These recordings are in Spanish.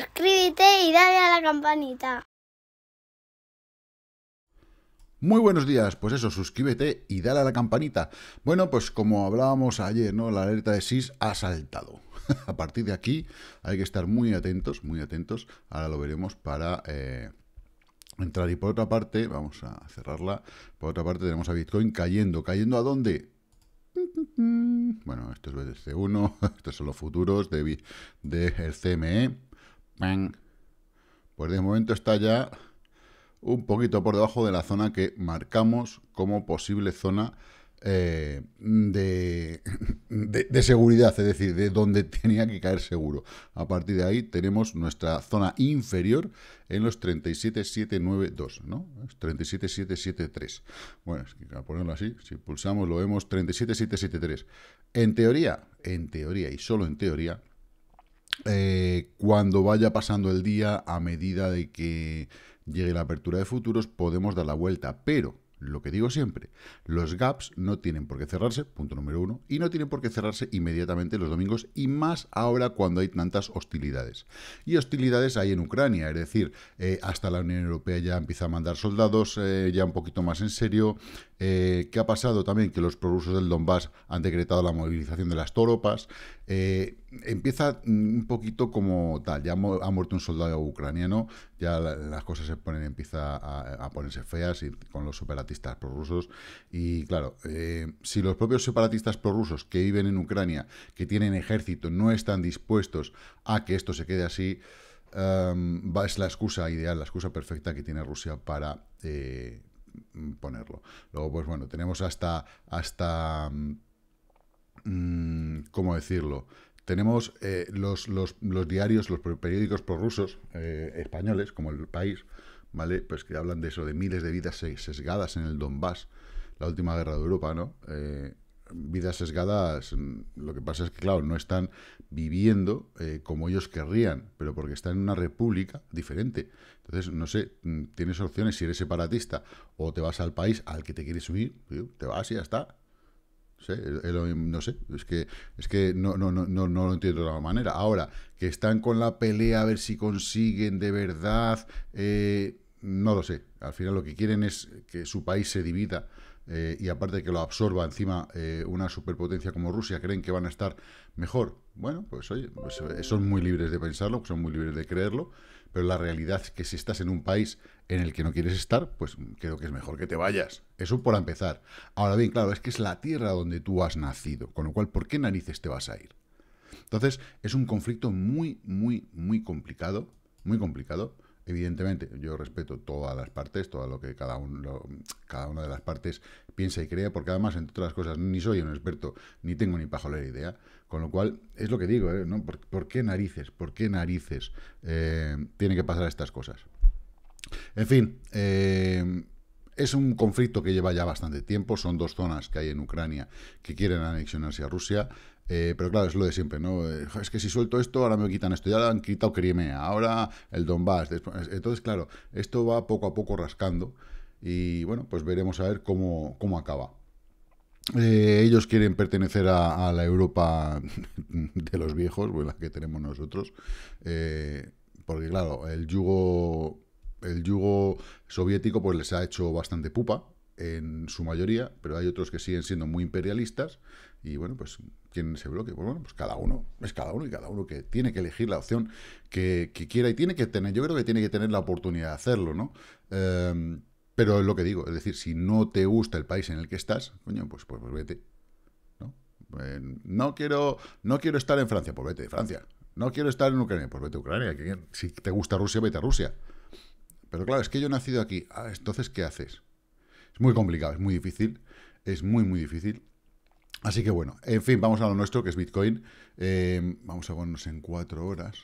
suscríbete y dale a la campanita. Muy buenos días, pues eso, suscríbete y dale a la campanita. Bueno, pues como hablábamos ayer, ¿no? La alerta de SIS ha saltado. a partir de aquí hay que estar muy atentos, muy atentos. Ahora lo veremos para eh, entrar. Y por otra parte, vamos a cerrarla. Por otra parte tenemos a Bitcoin cayendo. ¿Cayendo a dónde? Bueno, esto es BTC1, estos son los futuros de, de el CME. Pues de momento está ya un poquito por debajo de la zona que marcamos como posible zona eh, de, seguridad, es decir, de donde tenía que caer seguro. A partir de ahí tenemos nuestra zona inferior en los 37792, ¿no? 37773. Bueno, es que a ponerlo así, si pulsamos lo vemos 37773. En teoría, en teoría y solo en teoría, eh, cuando vaya pasando el día, a medida de que llegue la apertura de futuros, podemos dar la vuelta. Pero lo que digo siempre, los gaps no tienen por qué cerrarse, punto número uno, y no tienen por qué cerrarse inmediatamente los domingos y más ahora cuando hay tantas hostilidades. Y hostilidades hay en Ucrania, es decir, eh, hasta la Unión Europea ya empieza a mandar soldados eh, ya un poquito más en serio. Eh, ¿Qué ha pasado también? Que los prorrusos del Donbass han decretado la movilización de las toropas. empieza un poquito como tal, ya ha muerto un soldado ucraniano, ya las cosas se ponen, empieza a, a ponerse feas y con los operativos separatistas prorrusos. Y claro, eh, si los propios separatistas prorrusos que viven en Ucrania, que tienen ejército, no están dispuestos a que esto se quede así, em, es la excusa ideal, la excusa perfecta que tiene Rusia para eh, ponerlo. Luego, pues bueno, tenemos hasta, hasta mm, ¿cómo decirlo? Tenemos eh, los, los, los, diarios, los periódicos prorrusos españoles, como el país, ¿vale? Pues que hablan de eso, de miles de vidas sesgadas en el Donbass, la última guerra de Europa, ¿no? Eh, vidas sesgadas, mm, lo que pasa es que, claro, no están viviendo eh, como ellos querrían, pero porque están en una república diferente. Entonces, no sé, mm, tienes opciones si eres separatista o te vas al país al que te quieres unir, te vas y ya está. no sé, es que, es que no, no, no, no, lo entiendo de otra manera. Ahora, que están con la pelea a ver si consiguen de verdad eh, no lo sé. Al final lo que quieren es que su país se divida eh, y aparte que lo absorba encima eh, una superpotencia como Rusia, creen que van a estar mejor. Bueno, pues oye, pues, eh, son muy libres de pensarlo, son muy libres de creerlo, pero la realidad es que si estás en un país en el que no quieres estar, pues creo que es mejor que te vayas. Eso por empezar. Ahora bien, claro, es que es la tierra donde tú has nacido, con lo cual, ¿por qué narices te vas a ir? Entonces, es un conflicto muy, muy, muy complicado, muy complicado, Evidentemente, yo respeto todas las partes, todo lo que cada, uno, cada una de las partes piensa y crea, porque además, entre otras cosas, ni soy un experto, ni tengo ni pajolera idea. Con lo cual, es lo que digo, ¿eh? ¿No? ¿Por, qué narices? ¿Por qué narices eh, tienen que pasar estas cosas? En fin, eh, es un conflicto que lleva ya bastante tiempo, son dos zonas que hay en Ucrania que quieren anexionarse a Rusia, eh, pero claro, es lo de siempre, ¿no? Eh, es que si suelto esto, ahora me quitan esto, ya han quitado Crimea, ahora el Donbass, entonces claro, esto va poco a poco rascando y bueno, pues veremos a ver cómo, cómo acaba. Eh, ellos quieren pertenecer a, la Europa de los viejos, o pues la que tenemos nosotros, porque claro, el yugo el yugo soviético pues les ha hecho bastante pupa en su mayoría, pero hay otros que siguen siendo muy imperialistas y bueno, pues quien se bloque. Pues bueno, pues cada uno, es cada uno y cada uno que tiene que elegir la opción que, quiera y tiene que tener, yo creo que tiene que tener la oportunidad de hacerlo, ¿no? Em, pero es lo que digo, es decir, si no te gusta el país en el que estás, coño, pues, pues, pues vete. ¿no? Em, no, quiero, no quiero estar en Francia, pues vete de Francia. No quiero estar en Ucrania, pues vete a Ucrania. Si te gusta Rusia, vete a Rusia. Pero claro, es que yo he nacido aquí. Ah, entonces, ¿qué haces? Es muy complicado, es muy difícil. Es muy, muy difícil. Así que bueno, en fin, vamos a lo nuestro, que es Bitcoin. Eh, vamos a ponernos en cuatro horas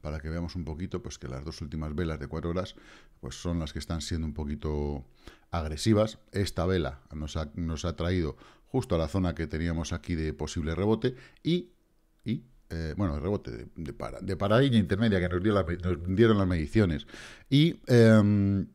para que veamos un poquito, pues que las dos últimas velas de cuatro horas pues son las que están siendo un poquito agresivas. Esta vela nos ha, nos ha traído justo a la zona que teníamos aquí de posible rebote y, y eh, bueno, de rebote, de, paradilla intermedia que nos, dieron las mediciones. Y, em,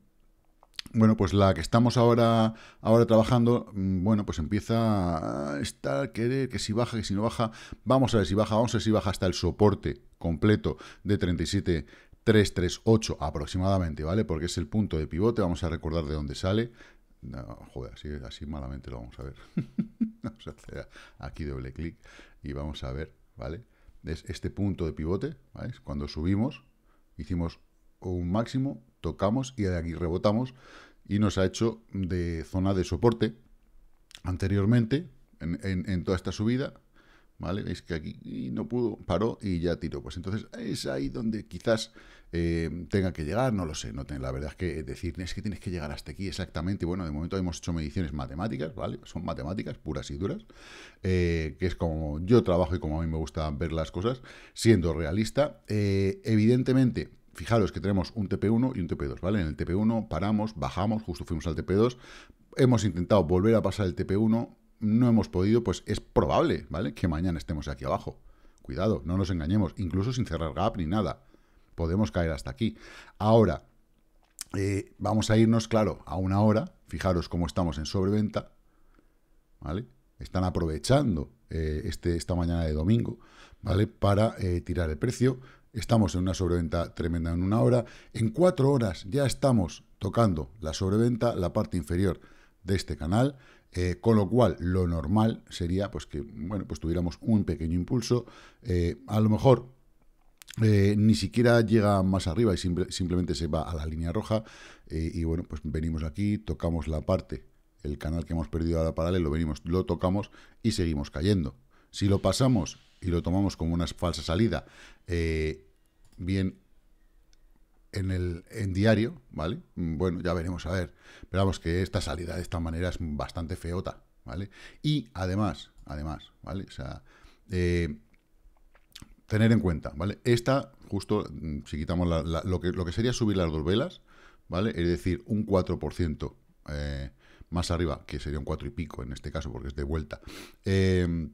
bueno, pues la que estamos ahora, ahora trabajando, mm, bueno, pues empieza a estar, querer que si baja, que si no baja, vamos a ver si baja, vamos a ver si baja hasta el soporte completo de 37.338 aproximadamente, ¿vale? Porque es el punto de pivote, vamos a recordar de dónde sale. joder, así malamente lo vamos a ver. vamos a hacer aquí doble clic y vamos a ver, ¿vale? es este punto de pivote, Cuando subimos, hicimos un máximo, tocamos y de aquí rebotamos y nos ha hecho de zona de soporte anteriormente en, en toda esta subida ¿vale? Veis que aquí no pudo, paró y ya tiró. Pues entonces es ahí donde quizás eh, tenga que llegar, no lo sé, no la verdad es que decir, es que tienes que llegar hasta aquí exactamente, bueno, de momento hemos hecho mediciones matemáticas, ¿vale? Son matemáticas puras y duras, eh, que es como yo trabajo y como a mí me gusta ver las cosas, siendo realista, eh, evidentemente... Fijaros que tenemos un TP1 y un TP2, ¿vale? En el TP1 paramos, bajamos, justo fuimos al TP2, hemos intentado volver a pasar el TP1, no hemos podido, pues es probable, ¿vale? Que mañana estemos aquí abajo. Cuidado, no nos engañemos, incluso sin cerrar gap ni nada. Podemos caer hasta aquí. Ahora, eh, vamos a irnos, claro, a una hora. Fijaros cómo estamos en sobreventa, ¿vale? Están aprovechando eh, este, esta mañana de domingo, ¿vale? Para eh, tirar el precio. Estamos en una sobreventa tremenda en una hora. En cuatro horas ya estamos tocando la sobreventa, la parte inferior de este canal. Eh, con lo cual, lo normal sería pues que bueno, pues tuviéramos un pequeño impulso. Eh, a lo mejor eh, ni siquiera llega más arriba y simplemente se va a la línea roja. y bueno, pues venimos aquí, tocamos la parte, el canal que hemos perdido ahora paralelo, venimos, lo tocamos y seguimos cayendo. Si lo pasamos y lo tomamos como una falsa salida, bien en el en diario, ¿vale? Mm, bueno, ya veremos a ver. Pero vamos, que esta salida de esta manera es bastante feota, ¿vale? Y además, además, ¿vale? O sea, eh, tener en cuenta, ¿vale? Esta, justo, mm, si quitamos lo, que, lo que sería subir las dos velas, ¿vale? Es decir, un 4% eh, más arriba, que sería un 4 y pico en este caso, porque es de vuelta, eh,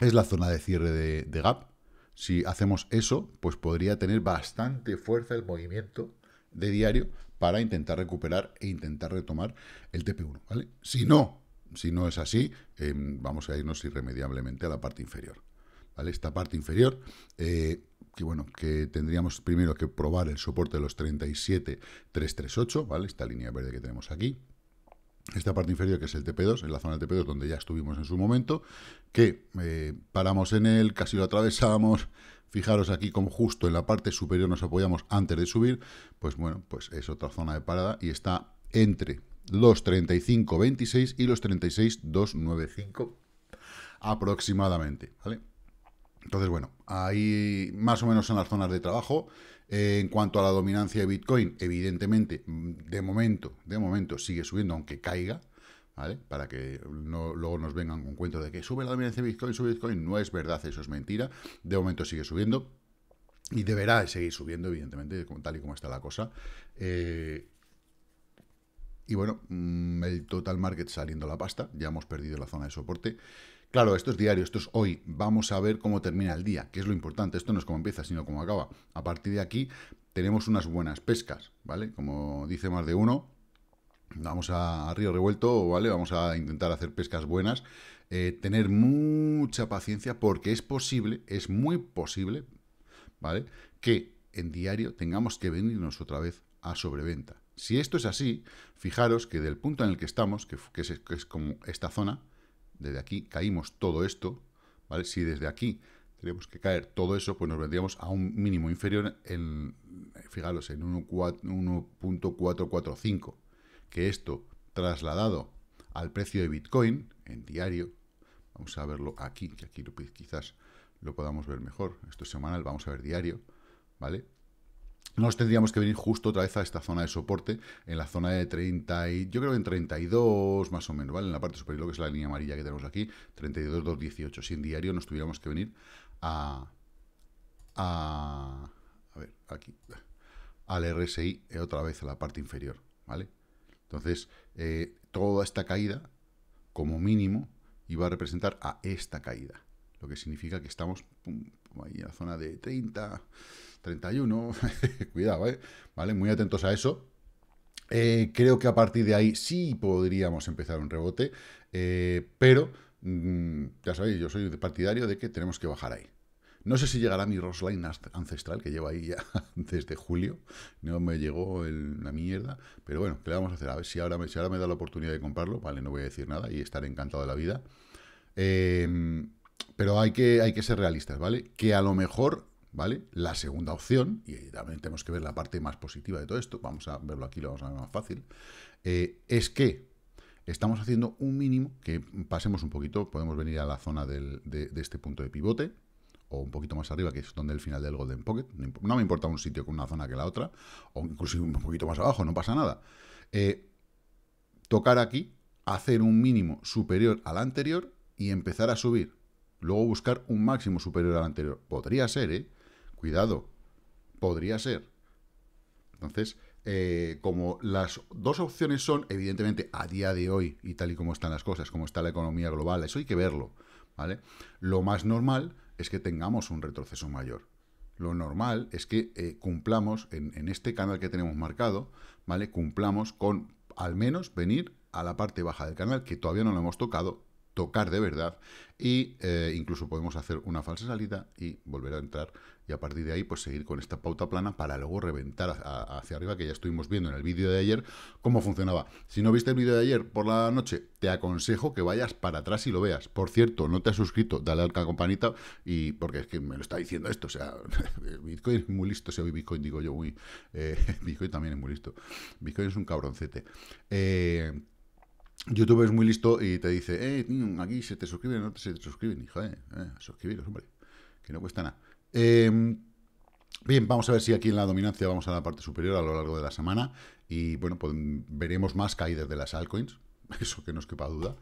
es la zona de cierre de gap, si hacemos eso, pues podría tener bastante fuerza el movimiento de diario para intentar recuperar e intentar retomar el TP1, ¿vale? Si no, si no es así, em, vamos a irnos irremediablemente a la parte inferior, ¿vale? Esta parte inferior, eh, que bueno, que tendríamos primero que probar el soporte de los 37,338, ¿vale? Esta línea verde que tenemos aquí, esta parte inferior que es el TP2, en la zona del TP2 donde ya estuvimos en su momento, que eh, paramos en él, casi lo atravesamos, fijaros aquí como justo en la parte superior nos apoyamos antes de subir, pues bueno, pues es otra zona de parada y está entre los 35.26 y los 36.295 aproximadamente, ¿vale? Entonces, bueno, ahí más o menos en las zonas de trabajo. Eh, en cuanto a la dominancia de Bitcoin, evidentemente, mm, de momento, de momento sigue subiendo, aunque caiga, ¿vale? Para que no, luego nos vengan con cuento de que sube la dominancia de Bitcoin, sube Bitcoin. No es verdad, eso es mentira. De momento sigue subiendo. Y deberá seguir subiendo, evidentemente, tal y como está la cosa. Eh, y bueno, mm, el total market saliendo la pasta, ya hemos perdido la zona de soporte. Claro, esto es diario, esto es hoy. Vamos a ver cómo termina el día, que es lo importante. Esto no es cómo empieza, sino cómo acaba. A partir de aquí tenemos unas buenas pescas, ¿vale? Como dice más de uno, vamos a, río revuelto, ¿vale? Vamos a intentar hacer pescas buenas. Eh, tener mucha paciencia porque es posible, es muy posible, ¿vale? Que en diario tengamos que venirnos otra vez a sobreventa. Si esto es así, fijaros que del punto en el que estamos, que, es, como esta zona, desde aquí caímos todo esto, ¿vale? Si desde aquí tenemos que caer todo eso, pues nos vendríamos a un mínimo inferior en, fijaros, en 1.445, que esto trasladado al precio de Bitcoin en diario, vamos a verlo aquí, que aquí quizás lo podamos ver mejor, esto es semanal, vamos a ver diario, ¿vale? nos tendríamos que venir justo otra vez a esta zona de soporte, en la zona de 30 y, yo creo que en 32 más o menos, ¿vale? En la parte superior, lo que es la línea amarilla que tenemos aquí, 32, 18. Si en diario nos tuviéramos que venir a, a, ver, aquí, al RSI eh, otra vez a la parte inferior, ¿vale? Entonces, eh, toda esta caída, como mínimo, iba a representar a esta caída, lo que significa que estamos ahí en la zona de 30, 31, cuidado, ¿eh? ¿vale? Muy atentos a eso. Eh, creo que a partir de ahí sí podríamos empezar un rebote, eh, pero mm, ya sabéis, yo soy partidario de que tenemos que bajar ahí. No sé si llegará mi Rosline ancestral, que lleva ahí ya desde julio. No me llegó la mierda. Pero bueno, ¿qué le vamos a hacer? A ver si ahora, me, si ahora me da la oportunidad de comprarlo. Vale, no voy a decir nada y estaré encantado de la vida. Eh, pero hay que, hay que ser realistas, ¿vale? Que a lo mejor, ¿vale? La segunda opción, y también tenemos que ver la parte más positiva de todo esto, vamos a verlo aquí, lo vamos a ver más fácil, eh, es que estamos haciendo un mínimo, que pasemos un poquito, podemos venir a la zona de, este punto de pivote, o un poquito más arriba, que es donde el final del Golden Pocket, no me importa un sitio con una zona que la otra, o inclusive un poquito más abajo, no pasa nada. Eh, tocar aquí, hacer un mínimo superior al anterior y empezar a subir. Luego buscar un máximo superior al anterior. Podría ser, ¿eh? Cuidado. Podría ser. Entonces, eh, como las dos opciones son, evidentemente, a día de hoy, y tal y como están las cosas, como está la economía global, eso hay que verlo, ¿vale? Lo más normal es que tengamos un retroceso mayor. Lo normal es que eh, cumplamos, en, este canal que tenemos marcado, ¿vale? Cumplamos con, al menos, venir a la parte baja del canal, que todavía no lo hemos tocado, tocar de verdad e incluso podemos hacer una falsa salida y volver a entrar y a partir de ahí pues seguir con esta pauta plana para luego reventar hacia arriba que ya estuvimos viendo en el vídeo de ayer cómo funcionaba. Si no viste el vídeo de ayer por la noche, te aconsejo que vayas para atrás y lo veas. Por cierto, no te has suscrito, dale al campanito, campanita y porque es que me lo está diciendo esto, o sea, Bitcoin es muy listo, si hoy Bitcoin digo yo, uy, eh, Bitcoin también es muy listo. Bitcoin es un cabroncete. Eh, YouTube es muy listo y te dice, eh, aquí se te suscriben, no se te suscriben, hijo, eh, eh, suscribiros, hombre, que no cuesta nada. Em, bien, vamos a ver si aquí en la dominancia vamos a la parte superior a lo largo de la semana y, bueno, pues, veremos más caídas de las altcoins, eso que no es quepa duda.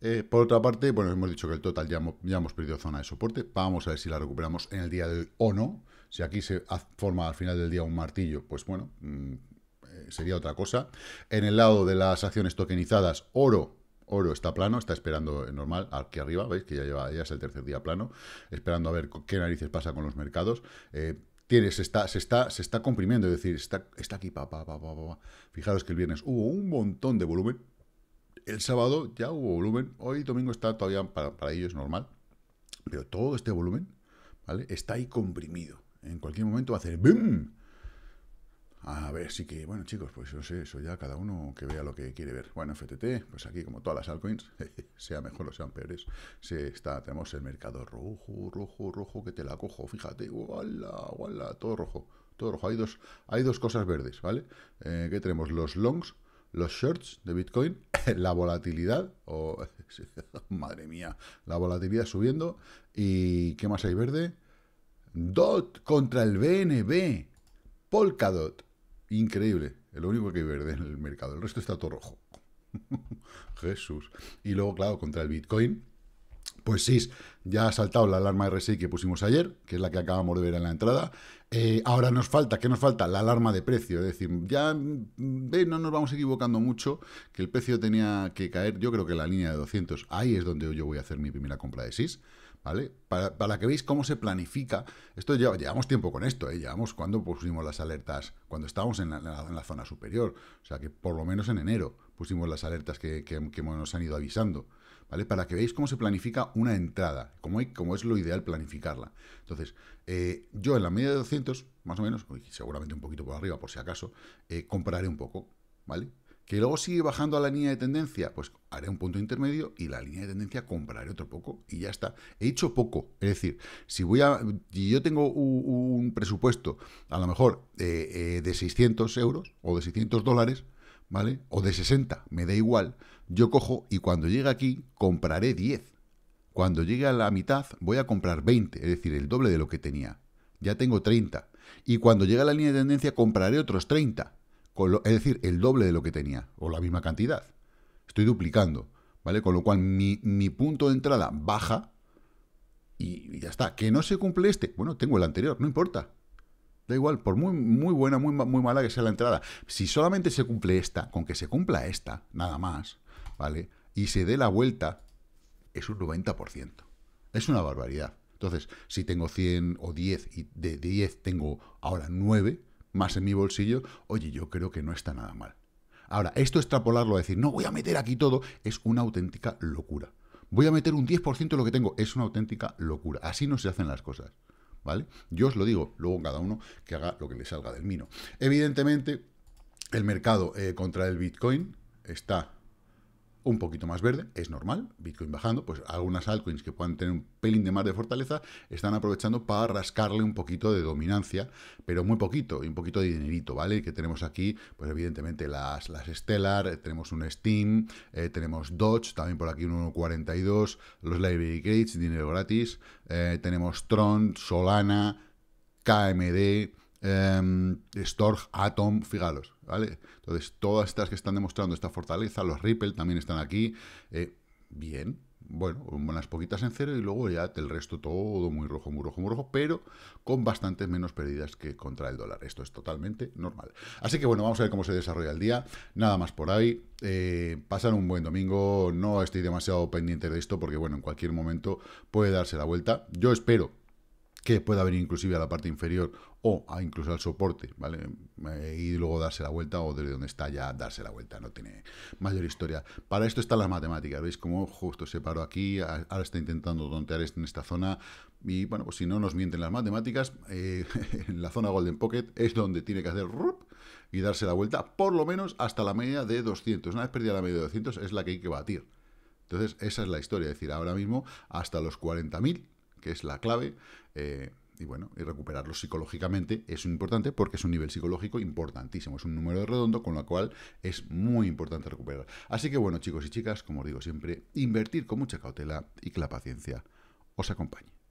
Eh, por otra parte, bueno, hemos dicho que el total ya, hemos, ya hemos perdido zona de soporte, vamos a ver si la recuperamos en el día del o no, si aquí se forma al final del día un martillo, pues bueno, mm, sería otra cosa. En el lado de las acciones tokenizadas, oro Oro está plano, está esperando eh, normal, aquí arriba, veis que ya, lleva, ya es el tercer día plano, esperando a ver qué narices pasa con los mercados. Eh, tiene, se, está, se, está, se está comprimiendo, es decir, está, está aquí, pa, pa, pa, pa, Fijaros que el viernes hubo un montón de volumen, el sábado ya hubo volumen, hoy domingo está todavía, para, ellos normal, pero todo este volumen, ¿vale? Está ahí comprimido. En cualquier momento va a hacer ¡Bum! A ver, sí que, bueno, chicos, pues no sé, eso ya cada uno que vea lo que quiere ver. Bueno, FTT, pues aquí, como todas las altcoins, sea mejor o sean peores, se está, tenemos el mercado rojo, rojo, rojo, que te la cojo, fíjate, ¡wala, wala! Todo rojo, todo rojo. Hay dos, hay dos cosas verdes, ¿vale? Eh, qué tenemos los longs, los shorts de Bitcoin, la volatilidad, o madre mía, la volatilidad subiendo, y ¿qué más hay verde? DOT contra el BNB, Polkadot, Increíble. Lo único que hay verde en el mercado. El resto está todo rojo. Jesús. Y luego, claro, contra el Bitcoin. Pues sí, ya ha saltado la alarma RSI que pusimos ayer, que es la que acabamos de ver en la entrada. Eh, ahora nos falta, ¿qué nos falta? La alarma de precio. Es decir, ya ve, no nos vamos equivocando mucho, que el precio tenía que caer, yo creo que la línea de 200, ahí es donde yo voy a hacer mi primera compra de SIS. ¿vale? Para, que veáis cómo se planifica. Esto llevamos tiempo con esto, ¿eh? Llevamos cuando pusimos las alertas, cuando estábamos en la, zona superior. O sea que por lo menos en enero pusimos las alertas que, nos han ido avisando, ¿vale? Para que veáis cómo se planifica una entrada, cómo, cómo es lo ideal planificarla. Entonces, eh, yo en la media de 200, más o menos, y seguramente un poquito por arriba por si acaso, eh, compraré un poco, ¿vale? ¿Que luego sigue bajando a la línea de tendencia? Pues haré un punto intermedio y la línea de tendencia compraré otro poco y ya está. He hecho poco. Es decir, si voy a, yo tengo un, presupuesto a lo mejor eh, eh, de 600 euros o de 600 dólares, ¿vale? O de 60, me da igual. Yo cojo y cuando llegue aquí compraré 10. Cuando llegue a la mitad voy a comprar 20, es decir, el doble de lo que tenía. Ya tengo 30. Y cuando llegue a la línea de tendencia compraré otros 30 es decir, el doble de lo que tenía, o la misma cantidad. Estoy duplicando, ¿vale? Con lo cual mi, punto de entrada baja y, ya está. ¿Que no se cumple este? Bueno, tengo el anterior, no importa. Da igual, por muy, muy buena, muy, muy mala que sea la entrada. Si solamente se cumple esta, con que se cumpla esta, nada más, ¿vale? Y se dé la vuelta, es un 90%. Es una barbaridad. Entonces, si tengo 100 o 10 y de 10 tengo ahora 9, más en mi bolsillo, oye, yo creo que no está nada mal. Ahora, esto extrapolarlo a decir, no voy a meter aquí todo, es una auténtica locura. Voy a meter un 10% de lo que tengo, es una auténtica locura. Así no se hacen las cosas, ¿vale? Yo os lo digo, luego cada uno que haga lo que le salga del mino. Evidentemente, el mercado eh, contra el Bitcoin está un poquito más verde, es normal, Bitcoin bajando, pues algunas altcoins que puedan tener un pelín de más de fortaleza están aprovechando para rascarle un poquito de dominancia, pero muy poquito, y un poquito de dinerito, ¿vale? Que tenemos aquí, pues evidentemente las, las Stellar, eh, tenemos un Steam, eh, tenemos Dodge, también por aquí un 1.42, los Library Gates, dinero gratis, eh, tenemos Tron, Solana, KMD, eh, Atom, fijaros, ¿vale? Entonces, todas estas que están demostrando esta fortaleza, los Ripple también están aquí, eh, bien, bueno, unas poquitas en cero y luego ya el resto todo muy rojo, muy rojo, muy rojo, pero con bastantes menos pérdidas que contra el dólar. Esto es totalmente normal. Así que bueno, vamos a ver cómo se desarrolla el día. Nada más por ahí. Eh, pasan un buen domingo. No estoy demasiado pendiente de esto porque bueno, en cualquier momento puede darse la vuelta. Yo espero que puede haber inclusive a la parte inferior o a incluso al soporte, ¿vale? Eh, y luego darse la vuelta o desde donde está ya darse la vuelta, no tiene mayor historia. Para esto están las matemáticas, ¿veis? Como justo se paró aquí, ahora está intentando tontear este en esta zona y bueno, pues si no nos mienten las matemáticas, eh, en la zona Golden Pocket es donde tiene que hacer rup, y darse la vuelta, por lo menos hasta la media de 200. Una vez perdida la media de 200 es la que hay que batir. Entonces, esa es la historia, es decir, ahora mismo hasta los 40.000 que es la clave. Eh, y bueno, y recuperarlo psicológicamente es importante porque es un nivel psicológico importantísimo, es un número redondo, con lo cual es muy importante recuperar. Así que bueno, chicos y chicas, como os digo siempre, invertir con mucha cautela y que la paciencia os acompañe.